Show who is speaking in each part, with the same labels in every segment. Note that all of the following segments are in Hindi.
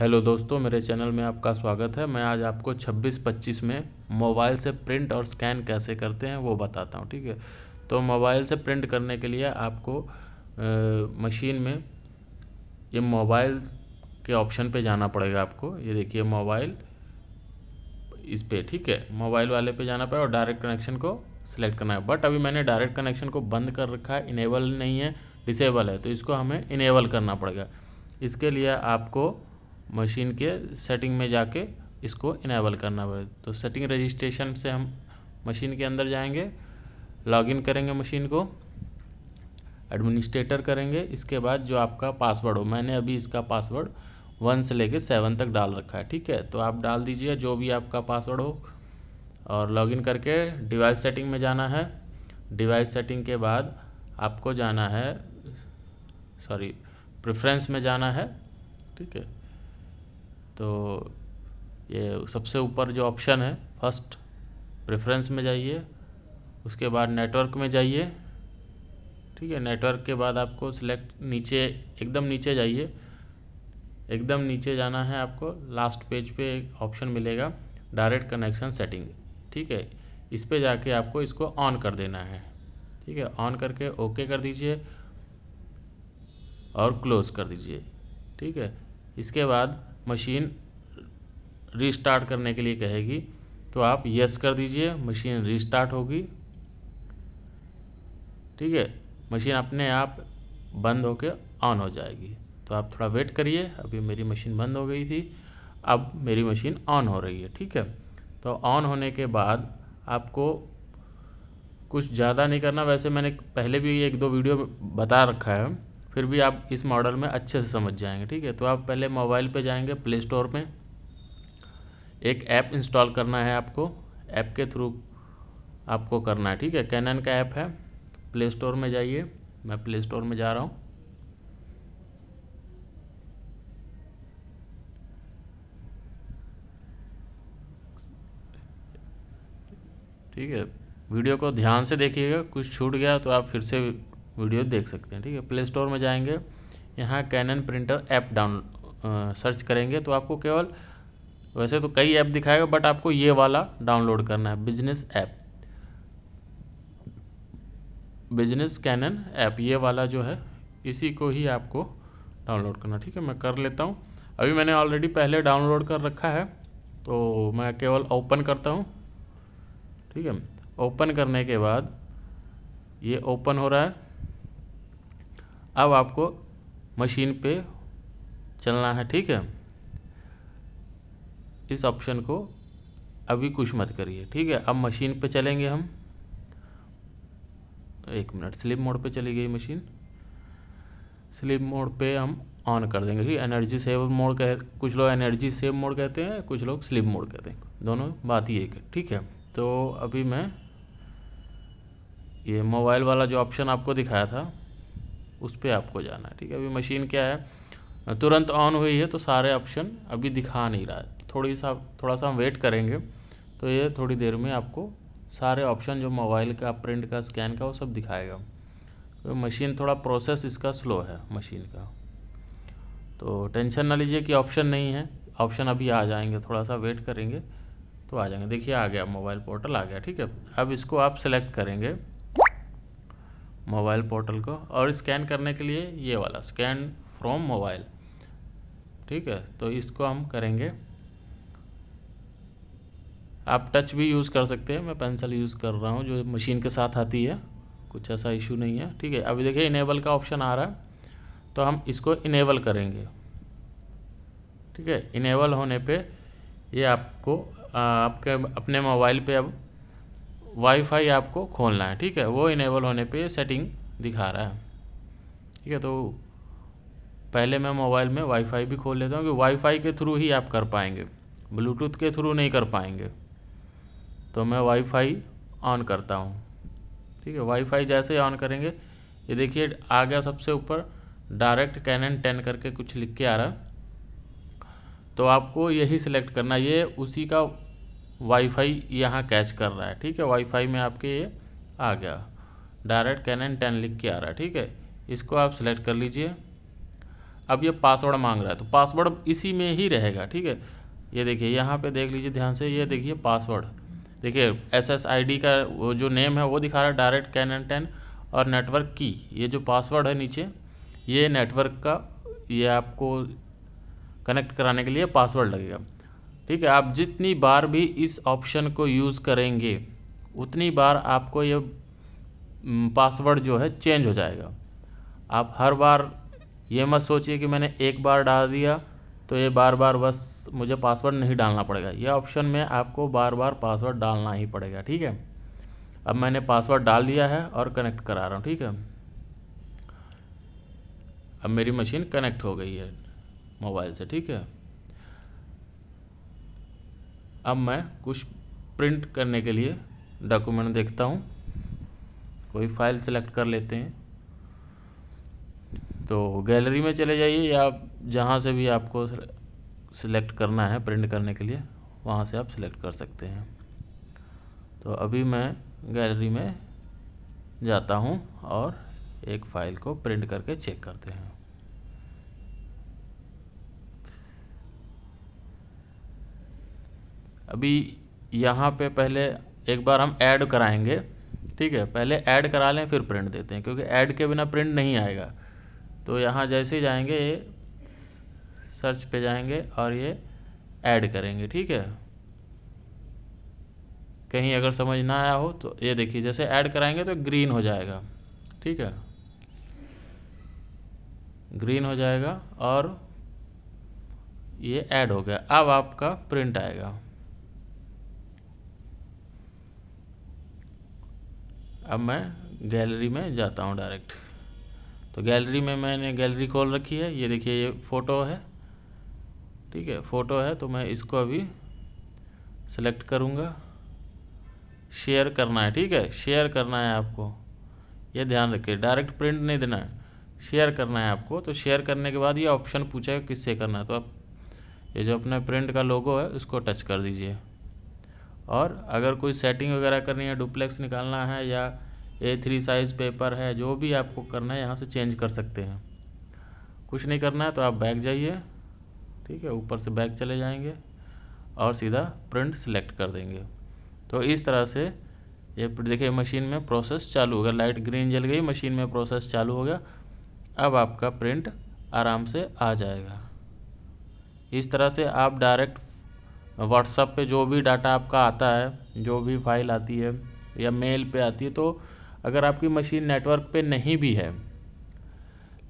Speaker 1: हेलो दोस्तों मेरे चैनल में आपका स्वागत है मैं आज आपको 26-25 में मोबाइल से प्रिंट और स्कैन कैसे करते हैं वो बताता हूँ ठीक है तो मोबाइल से प्रिंट करने के लिए आपको आ, मशीन में ये मोबाइल के ऑप्शन पे जाना पड़ेगा आपको ये देखिए मोबाइल इस पर ठीक है मोबाइल वाले पे जाना पड़ेगा और डायरेक्ट कनेक्शन को सिलेक्ट करना है बट अभी मैंने डायरेक्ट कनेक्शन को बंद कर रखा है इनेबल नहीं है डिसेबल है तो इसको हमें इनेबल करना पड़ेगा इसके लिए आपको मशीन के सेटिंग में जाके इसको इनेबल करना पड़ेगा तो सेटिंग रजिस्ट्रेशन से हम मशीन के अंदर जाएंगे लॉगिन करेंगे मशीन को एडमिनिस्ट्रेटर करेंगे इसके बाद जो आपका पासवर्ड हो मैंने अभी इसका पासवर्ड वन से लेके सेवन तक डाल रखा है ठीक है तो आप डाल दीजिए जो भी आपका पासवर्ड हो और लॉगिन करके डिवाइस सेटिंग में जाना है डिवाइस सेटिंग के बाद आपको जाना है सॉरी प्रेफरेंस में जाना है ठीक है तो ये सबसे ऊपर जो ऑप्शन है फर्स्ट प्रेफरेंस में जाइए उसके बाद नेटवर्क में जाइए ठीक है नेटवर्क के बाद आपको सिलेक्ट नीचे एकदम नीचे जाइए एकदम नीचे जाना है आपको लास्ट पेज पे एक ऑप्शन मिलेगा डायरेक्ट कनेक्शन सेटिंग ठीक है इस पे जाके आपको इसको ऑन कर देना है ठीक है ऑन करके ओके कर दीजिए और क्लोज़ कर दीजिए ठीक है इसके बाद मशीन रीस्टार्ट करने के लिए कहेगी तो आप यस कर दीजिए मशीन रीस्टार्ट होगी ठीक है मशीन अपने आप बंद होकर ऑन हो जाएगी तो आप थोड़ा वेट करिए अभी मेरी मशीन बंद हो गई थी अब मेरी मशीन ऑन हो रही है ठीक है तो ऑन होने के बाद आपको कुछ ज़्यादा नहीं करना वैसे मैंने पहले भी एक दो वीडियो बता रखा है फिर भी आप इस मॉडल में अच्छे से समझ जाएंगे ठीक है तो आप पहले मोबाइल पे जाएंगे प्ले स्टोर में एक ऐप इंस्टॉल करना है आपको ऐप के थ्रू आपको करना है ठीक है कैनन का ऐप है प्ले स्टोर में जाइए मैं प्ले स्टोर में जा रहा हूँ ठीक है वीडियो को ध्यान से देखिएगा कुछ छूट गया तो आप फिर से वीडियो देख सकते हैं ठीक है प्ले स्टोर में जाएंगे यहाँ Canon printer app down search करेंगे तो आपको केवल वैसे तो कई ऐप दिखाएगा बट आपको ये वाला डाउनलोड करना है business app business Canon app ये वाला जो है इसी को ही आपको डाउनलोड करना ठीक है मैं कर लेता हूँ अभी मैंने ऑलरेडी पहले डाउनलोड कर रखा है तो मैं केवल ओपन करता हूँ ठीक है ओपन करने के बाद ये ओपन हो रहा है अब आपको मशीन पे चलना है ठीक है इस ऑप्शन को अभी कुछ मत करिए ठीक है अब मशीन पे चलेंगे हम एक मिनट स्लिप मोड पे चली गई मशीन स्लिप मोड पे हम ऑन कर देंगे ठीक एनर्जी सेव मोड कह कुछ लोग एनर्जी सेव मोड कहते हैं कुछ लोग स्लिप मोड कहते हैं दोनों बात ही एक है ठीक है तो अभी मैं ये मोबाइल वाला जो ऑप्शन आपको दिखाया था उस पर आपको जाना है ठीक है अभी मशीन क्या है तुरंत ऑन हुई है तो सारे ऑप्शन अभी दिखा नहीं रहा है थोड़ी सा थोड़ा सा हम वेट करेंगे तो ये थोड़ी देर में आपको सारे ऑप्शन जो मोबाइल का प्रिंट का स्कैन का वो सब दिखाएगा तो मशीन थोड़ा प्रोसेस इसका स्लो है मशीन का तो टेंशन ना लीजिए कि ऑप्शन नहीं है ऑप्शन अभी आ जाएंगे थोड़ा सा वेट करेंगे तो आ जाएंगे देखिए आ गया मोबाइल पोर्टल आ गया ठीक है अब इसको आप सेलेक्ट करेंगे मोबाइल पोर्टल को और स्कैन करने के लिए ये वाला स्कैन फ्रॉम मोबाइल ठीक है तो इसको हम करेंगे आप टच भी यूज़ कर सकते हैं मैं पेंसिल यूज़ कर रहा हूँ जो मशीन के साथ आती है कुछ ऐसा इशू नहीं है ठीक है अभी देखिए इनेबल का ऑप्शन आ रहा है तो हम इसको इनेबल करेंगे ठीक है इनेबल होने पे ये आपको आपके अपने मोबाइल पे अब वाईफाई आपको खोलना है ठीक है वो इनेबल होने पे सेटिंग दिखा रहा है ठीक है तो पहले मैं मोबाइल में वाईफाई भी खोल लेता हूँ कि वाईफाई के थ्रू ही आप कर पाएंगे ब्लूटूथ के थ्रू नहीं कर पाएंगे तो मैं वाईफाई ऑन करता हूँ ठीक है वाईफाई जैसे ऑन करेंगे ये देखिए आ गया सबसे ऊपर डायरेक्ट कैनन टेन करके कुछ लिख के आ रहा है तो आपको यही सिलेक्ट करना ये उसी का वाईफाई यहाँ कैच कर रहा है ठीक है वाईफाई में आपके ये आ गया डायरेक्ट कैनन टेन लिख के आ रहा है ठीक है इसको आप सिलेक्ट कर लीजिए अब ये पासवर्ड मांग रहा है तो पासवर्ड इसी में ही रहेगा ठीक है ये देखिए यहाँ पे देख लीजिए ध्यान से ये देखिए पासवर्ड देखिए एस एस आई डी का वो जो नेम है वो दिखा रहा है डायरेक्ट कैन एन टेन और नेटवर्क की ये जो पासवर्ड है नीचे ये नेटवर्क का ये आपको कनेक्ट कराने के लिए पासवर्ड लगेगा ठीक है आप जितनी बार भी इस ऑप्शन को यूज़ करेंगे उतनी बार आपको ये पासवर्ड हम्म, जो है चेंज हो जाएगा आप हर बार ये मत सोचिए कि मैंने एक बार डाल दिया तो ये बार बार बस मुझे पासवर्ड नहीं डालना पड़ेगा ये ऑप्शन में आपको बार बार पासवर्ड डालना ही पड़ेगा ठीक है अब मैंने पासवर्ड डाल दिया है और कनेक्ट करा रहा हूँ ठीक है अब मेरी मशीन कनेक्ट हो गई है मोबाइल से ठीक है अब मैं कुछ प्रिंट करने के लिए डॉक्यूमेंट देखता हूँ कोई फाइल सेलेक्ट कर लेते हैं तो गैलरी में चले जाइए या जहाँ से भी आपको सिलेक्ट करना है प्रिंट करने के लिए वहाँ से आप सिलेक्ट कर सकते हैं तो अभी मैं गैलरी में जाता हूँ और एक फ़ाइल को प्रिंट करके चेक करते हैं अभी यहाँ पे पहले एक बार हम ऐड कराएंगे ठीक है पहले ऐड करा लें फिर प्रिंट देते हैं क्योंकि ऐड के बिना प्रिंट नहीं आएगा तो यहाँ जैसे ही जाएंगे ये सर्च पे जाएंगे और ये ऐड करेंगे ठीक है कहीं अगर समझ ना आया हो तो ये देखिए जैसे ऐड कराएंगे तो ग्रीन हो जाएगा ठीक है ग्रीन हो जाएगा और ये ऐड हो गया अब आपका प्रिंट आएगा अब मैं गैलरी में जाता हूँ डायरेक्ट तो गैलरी में मैंने गैलरी खोल रखी है ये देखिए ये फ़ोटो है ठीक है फ़ोटो है तो मैं इसको अभी सेलेक्ट करूँगा शेयर करना है ठीक है शेयर करना है आपको ये ध्यान रखिए डायरेक्ट प्रिंट नहीं देना है शेयर करना है आपको तो शेयर करने के बाद ये ऑप्शन पूछेगा किससे करना है तो आप ये जो अपना प्रिंट का लोगो है उसको टच कर दीजिए और अगर कोई सेटिंग वगैरह करनी है डुप्लेक्स निकालना है या ए थ्री साइज़ पेपर है जो भी आपको करना है यहाँ से चेंज कर सकते हैं कुछ नहीं करना है तो आप बैक जाइए ठीक है ऊपर से बैक चले जाएंगे और सीधा प्रिंट सिलेक्ट कर देंगे तो इस तरह से ये देखिए मशीन में प्रोसेस चालू गया लाइट ग्रीन जल गई मशीन में प्रोसेस चालू हो गया अब आपका प्रिंट आराम से आ जाएगा इस तरह से आप डायरेक्ट व्हाट्सअप पे जो भी डाटा आपका आता है जो भी फाइल आती है या मेल पे आती है तो अगर आपकी मशीन नेटवर्क पे नहीं भी है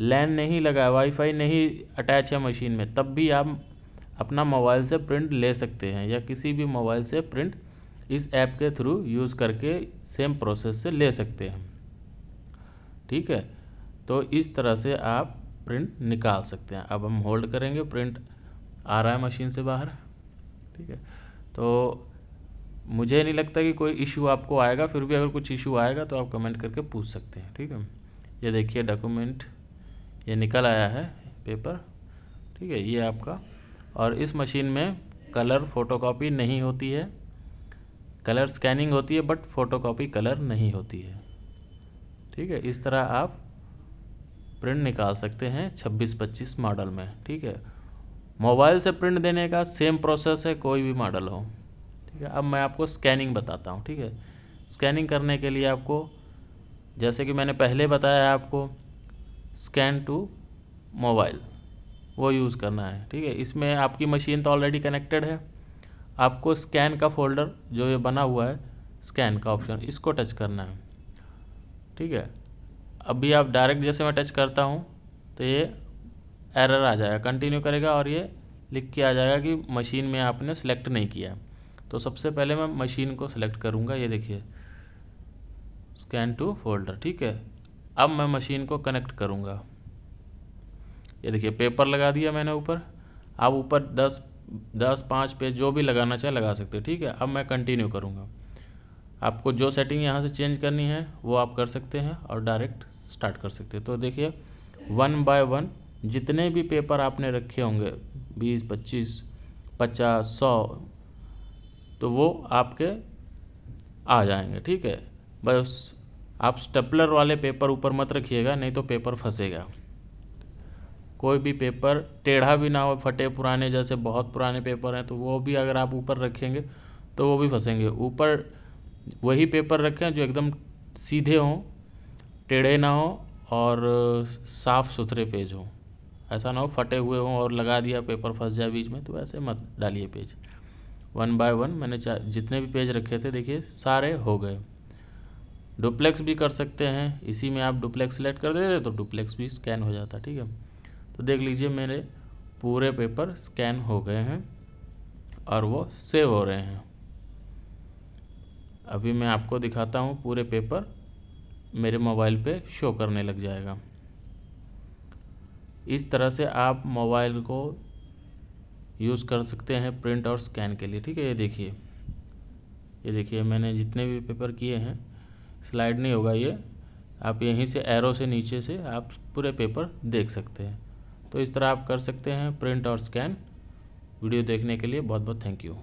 Speaker 1: लैन नहीं लगा है वाईफाई नहीं अटैच है मशीन में तब भी आप अपना मोबाइल से प्रिंट ले सकते हैं या किसी भी मोबाइल से प्रिंट इस ऐप के थ्रू यूज़ करके सेम प्रोसेस से ले सकते हैं ठीक है तो इस तरह से आप प्रिंट निकाल सकते हैं अब हम होल्ड करेंगे प्रिंट आ रहा है मशीन से बाहर ठीक है तो मुझे नहीं लगता कि कोई इशू आपको आएगा फिर भी अगर कुछ इशू आएगा तो आप कमेंट करके पूछ सकते हैं ठीक है ये देखिए डॉक्यूमेंट ये निकल आया है पेपर ठीक है ये आपका और इस मशीन में कलर फोटोकॉपी नहीं होती है कलर स्कैनिंग होती है बट फोटोकॉपी कलर नहीं होती है ठीक है इस तरह आप प्रिंट निकाल सकते हैं 26-25 मॉडल में ठीक है मोबाइल से प्रिंट देने का सेम प्रोसेस है कोई भी मॉडल हो ठीक है अब मैं आपको स्कैनिंग बताता हूँ ठीक है स्कैनिंग करने के लिए आपको जैसे कि मैंने पहले बताया आपको स्कैन टू मोबाइल वो यूज़ करना है ठीक है इसमें आपकी मशीन तो ऑलरेडी कनेक्टेड है आपको स्कैन का फोल्डर जो ये बना हुआ है स्कैन का ऑप्शन इसको टच करना है ठीक है अभी आप डायरेक्ट जैसे मैं टच करता हूँ तो ये एरर आ जाएगा कंटिन्यू करेगा और ये लिख के आ जाएगा कि मशीन में आपने सेलेक्ट नहीं किया तो सबसे पहले मैं मशीन को सिलेक्ट करूँगा ये देखिए स्कैन टू फोल्डर ठीक है अब मैं मशीन को कनेक्ट करूँगा ये देखिए पेपर लगा दिया मैंने ऊपर आप ऊपर दस दस पाँच पेज जो भी लगाना चाहे लगा सकते हैं ठीक है अब मैं कंटिन्यू करूँगा आपको जो सेटिंग यहाँ से चेंज करनी है वो आप कर सकते हैं और डायरेक्ट स्टार्ट कर सकते हैं तो देखिए वन बाय वन जितने भी पेपर आपने रखे होंगे बीस पच्चीस पचास सौ तो वो आपके आ जाएंगे ठीक है बस आप स्टपलर वाले पेपर ऊपर मत रखिएगा नहीं तो पेपर फंसेगा कोई भी पेपर टेढ़ा भी ना हो फटे पुराने जैसे बहुत पुराने पेपर हैं तो वो भी अगर आप ऊपर रखेंगे तो वो भी फंसेंगे ऊपर वही पेपर रखें जो एकदम सीधे हों टेढ़े ना हों और साफ़ सुथरे पेज हों ऐसा ना हो फटे हुए हों और लगा दिया पेपर फंस जाए बीच में तो ऐसे मत डालिए पेज वन बाय वन मैंने जितने भी पेज रखे थे देखिए सारे हो गए डुप्लेक्स भी कर सकते हैं इसी में आप डुप्लेक्स सेलेक्ट कर देते तो डुप्लेक्स भी स्कैन हो जाता ठीक है तो देख लीजिए मेरे पूरे पेपर स्कैन हो गए हैं और वो सेव हो रहे हैं अभी मैं आपको दिखाता हूँ पूरे पेपर मेरे मोबाइल पे शो करने लग जाएगा इस तरह से आप मोबाइल को यूज़ कर सकते हैं प्रिंट और स्कैन के लिए ठीक है ये देखिए ये देखिए मैंने जितने भी पेपर किए हैं स्लाइड नहीं होगा ये आप यहीं से एरो से नीचे से आप पूरे पेपर देख सकते हैं तो इस तरह आप कर सकते हैं प्रिंट और स्कैन वीडियो देखने के लिए बहुत बहुत थैंक यू